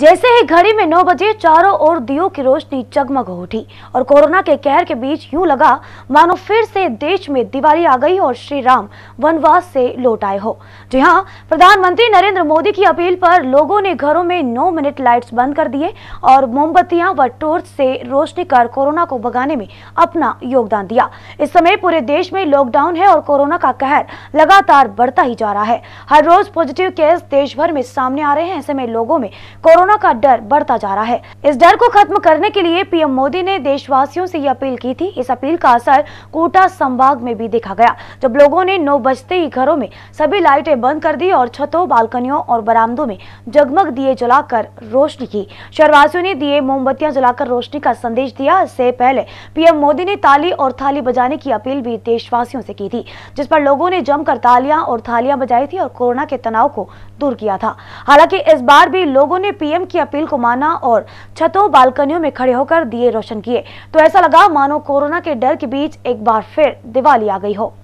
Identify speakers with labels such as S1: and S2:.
S1: जैसे ही घड़ी में नौ बजे चारों ओर दियो की रोशनी जगमग हो उठी और कोरोना के कहर के बीच यूं लगा मानो फिर से देश में दिवाली आ गई और श्री राम वनवास से लौट आए हो जी हाँ प्रधानमंत्री नरेंद्र मोदी की अपील पर लोगों ने घरों में नौ मिनट लाइट्स बंद कर दिए और मोमबत्तियां व टोर्च से रोशनी कर कोरोना को भगाने में अपना योगदान दिया इस समय पूरे देश में लॉकडाउन है और कोरोना का कहर लगातार बढ़ता ही जा रहा है हर रोज पॉजिटिव केस देश भर में सामने आ रहे हैं ऐसे में लोगों में कोरोना कोरोना का डर बढ़ता जा रहा है इस डर को खत्म करने के लिए पीएम मोदी ने देशवासियों से ये अपील की थी इस अपील का असर कोटा संभाग में भी देखा गया जब लोगों ने नौ बजते ही घरों में सभी लाइटें बंद कर दी और छतों बालकनियों और बरामदों में जगमग दिए जलाकर रोशनी की शहरवासियों ने दिए मोमबत्तियां जलाकर रोशनी का संदेश दिया इससे पहले पीएम मोदी ने ताली और थाली बजाने की अपील भी देशवासियों से की थी जिस पर लोगों ने जमकर तालियां और थालियां बजाई थी और कोरोना के तनाव को दूर किया था हालांकि इस बार भी लोगों ने पीएम सीएम की अपील को माना और छतों बालकनियों में खड़े होकर दिए रोशन किए तो ऐसा लगा मानो कोरोना के डर के बीच एक बार फिर दिवाली आ गई हो